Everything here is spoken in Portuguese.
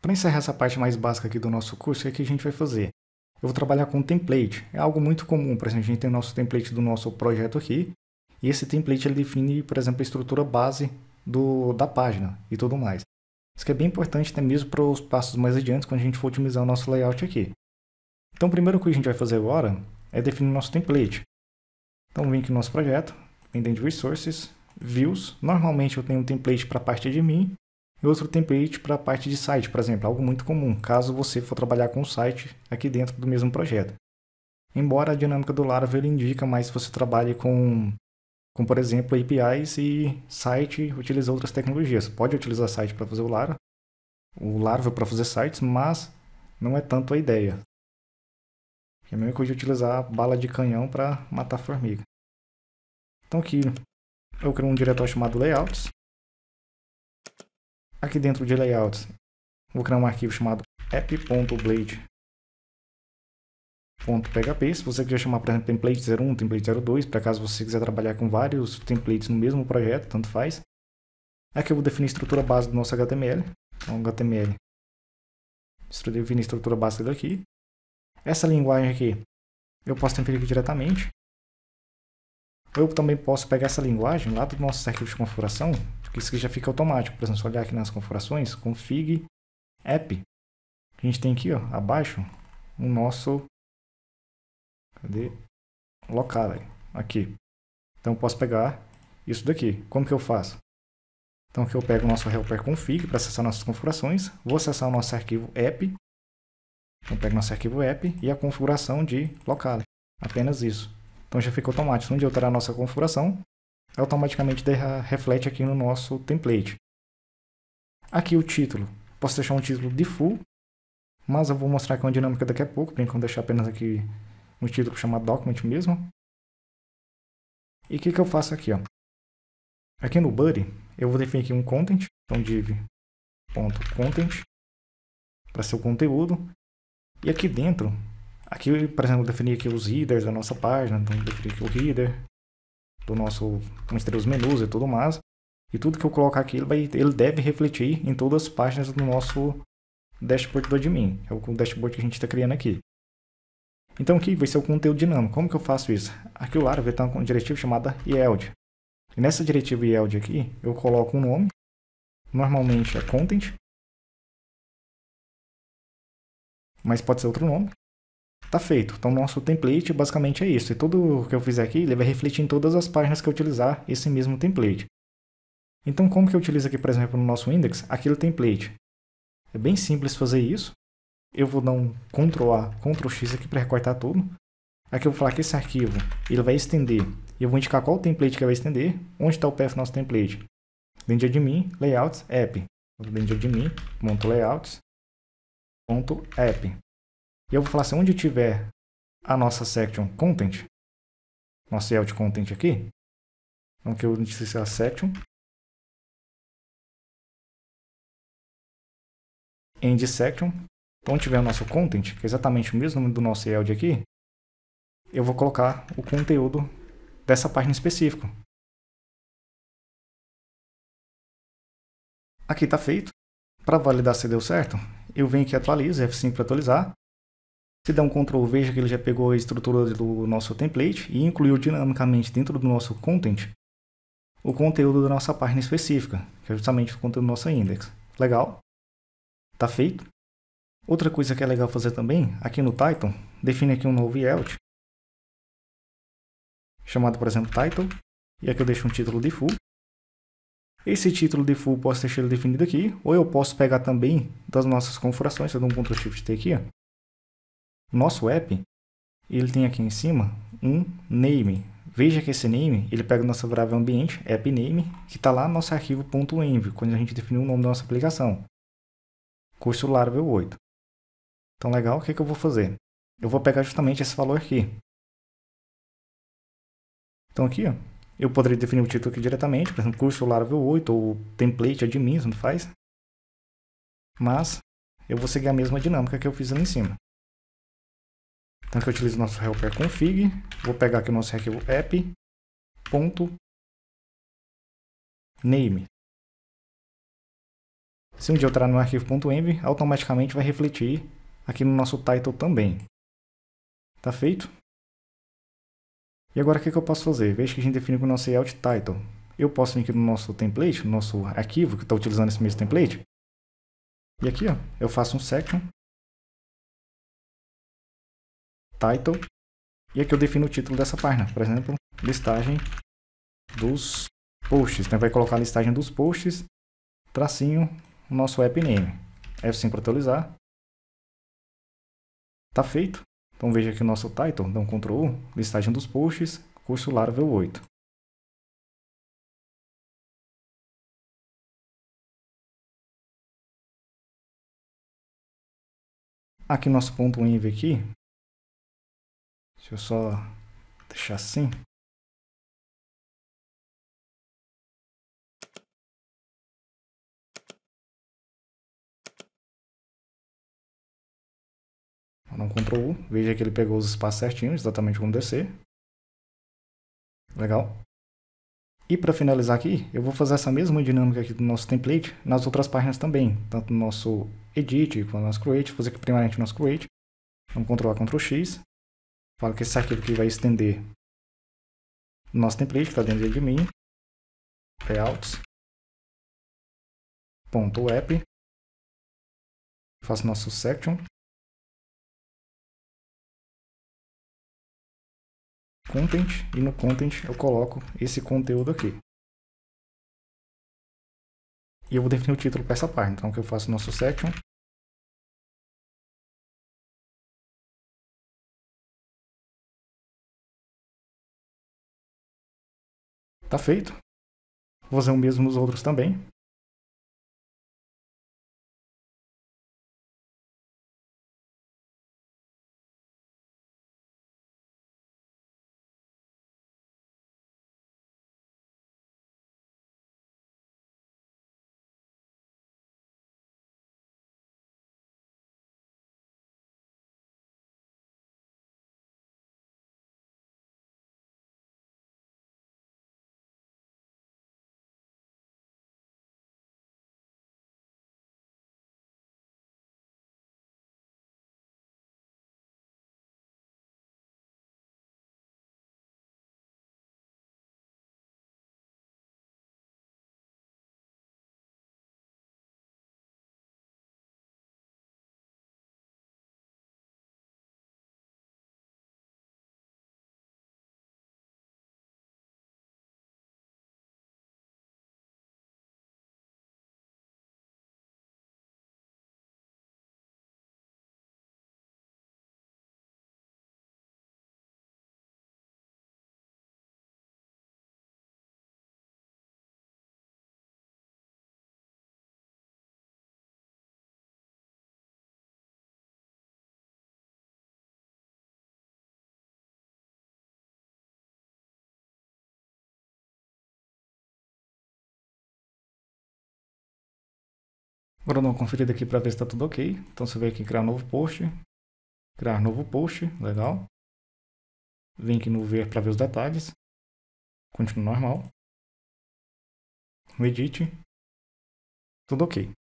Para encerrar essa parte mais básica aqui do nosso curso, o que é a gente vai fazer? Eu vou trabalhar com um template. É algo muito comum, por exemplo, a gente tem o nosso template do nosso projeto aqui, e esse template ele define, por exemplo, a estrutura base do, da página e tudo mais. Isso que é bem importante até mesmo para os passos mais adiante, quando a gente for otimizar o nosso layout aqui. Então, o primeiro que a gente vai fazer agora é definir o nosso template. Então, vem aqui no nosso projeto, de Resources, Views. Normalmente eu tenho um template para a parte de mim e outro template para a parte de site, por exemplo, algo muito comum, caso você for trabalhar com o site aqui dentro do mesmo projeto. Embora a dinâmica do Laravel indica mais se você trabalhe com, com, por exemplo, APIs e site utiliza outras tecnologias. pode utilizar site para fazer o Laravel, o Laravel para fazer sites, mas não é tanto a ideia. É a mesma de utilizar bala de canhão para matar formiga. Então aqui eu crio um diretório chamado Layouts aqui dentro de layouts, vou criar um arquivo chamado app.blade.php. Se você quiser chamar, por exemplo, template 01, template 02, para caso você quiser trabalhar com vários templates no mesmo projeto, tanto faz. Aqui eu vou definir a estrutura base do nosso HTML. Então, HTML. Definir a estrutura básica daqui. Essa linguagem aqui eu posso transferir aqui diretamente eu também posso pegar essa linguagem lá do nosso arquivo de configuração, porque isso já fica automático. Por exemplo, se olhar aqui nas configurações, config app, a gente tem aqui ó, abaixo o nosso cadê? local aqui. Então eu posso pegar isso daqui. Como que eu faço? Então aqui eu pego o nosso helper config para acessar nossas configurações, vou acessar o nosso arquivo app, então, eu pego nosso arquivo app e a configuração de local. Apenas isso. Então já fica automático. Onde alterar a nossa configuração, automaticamente reflete aqui no nosso template. Aqui o título. Posso deixar um título de full, mas eu vou mostrar aqui uma dinâmica daqui a pouco, bem enquanto deixar apenas aqui um título chamado document mesmo. E o que, que eu faço aqui? Ó? Aqui no body, eu vou definir aqui um content, então div.content, para ser o conteúdo. E aqui dentro, Aqui, por exemplo, definir aqui os headers da nossa página, então definir aqui o header do nosso, entre os menus e tudo mais. E tudo que eu colocar aqui, ele, vai, ele deve refletir em todas as páginas do nosso dashboard do admin. É o dashboard que a gente está criando aqui. Então aqui vai ser o conteúdo dinâmico. Como que eu faço isso? Aqui o Laravel tem uma diretiva chamada yield. E nessa diretiva yield aqui, eu coloco um nome. Normalmente é content. Mas pode ser outro nome. Tá feito. Então, nosso template basicamente é isso. E tudo que eu fizer aqui, ele vai refletir em todas as páginas que eu utilizar esse mesmo template. Então, como que eu utilizo aqui, por exemplo, no nosso index, aquele template? É bem simples fazer isso. Eu vou dar um Ctrl A, Ctrl X aqui para recortar tudo. Aqui eu vou falar que esse arquivo ele vai estender. E eu vou indicar qual template que vai estender, onde está o path do nosso template. Dentro de admin, layouts, app. Dentro de admin, ponto layouts, ponto app. E eu vou falar assim, onde tiver a nossa section content, nosso layout content aqui, não que eu disse é a section, end section, então onde tiver o nosso content, que é exatamente o mesmo nome do nosso layout aqui, eu vou colocar o conteúdo dessa página específica. Aqui está feito. Para validar se deu certo, eu venho aqui atualizo, F5 para atualizar. Você der um Ctrl já que ele já pegou a estrutura do nosso template e incluiu dinamicamente dentro do nosso content o conteúdo da nossa página específica, que é justamente o conteúdo do nosso index. Legal? Tá feito? Outra coisa que é legal fazer também, aqui no title, define aqui um novo layout, chamado, por exemplo, title, e aqui eu deixo um título de full. Esse título de full posso deixar ele definido aqui, ou eu posso pegar também das nossas configurações, eu dou um Ctrl Shift T aqui, ó. Nosso app, ele tem aqui em cima um name. Veja que esse name, ele pega a nossa variável ambiente, app name, que está lá no nosso arquivo .env, quando a gente definiu o nome da nossa aplicação. Curso Laravel 8. Então, legal, o que, é que eu vou fazer? Eu vou pegar justamente esse valor aqui. Então, aqui, ó, eu poderia definir o título aqui diretamente, por exemplo, curso Laravel 8 ou template admin, não faz? Mas, eu vou seguir a mesma dinâmica que eu fiz ali em cima. Então, aqui eu utilizo o nosso helper config. Vou pegar aqui o nosso arquivo app.name. Se um dia eu entrar no arquivo.env, automaticamente vai refletir aqui no nosso title também. Tá feito? E agora o que, que eu posso fazer? Veja que a gente definiu com o nosso layout title. Eu posso vir aqui no nosso template, no nosso arquivo que está utilizando esse mesmo template. E aqui ó, eu faço um section title. E aqui eu defino o título dessa página, por exemplo, listagem dos posts. Né? Vai colocar a listagem dos posts, tracinho, o nosso app name. F5 para atualizar. Tá feito. Então veja aqui o nosso title, então Ctrl listagem dos posts, curso Laravel 8. Aqui nosso ponto env aqui, Deixa eu só deixar assim. Não Ctrl U. Veja que ele pegou os espaços certinhos, exatamente como descer. Legal. E para finalizar aqui, eu vou fazer essa mesma dinâmica aqui do nosso template nas outras páginas também, tanto no nosso Edit quanto no nosso Create, vou fazer aqui primeiramente o nosso Create. Vamos Ctrl A, Ctrl X falo que esse arquivo que vai estender nosso template que está dentro de admin, Layouts.app. faço nosso section, content, e no content eu coloco esse conteúdo aqui. E eu vou definir o título para essa página, então que eu faço nosso section, Tá feito. Vou fazer o mesmo nos outros também. Agora eu dou uma conferida aqui para ver se está tudo ok. Então você vem aqui criar novo post. Criar novo post, legal. vem aqui no ver para ver os detalhes. Continua normal. No edit. Tudo ok.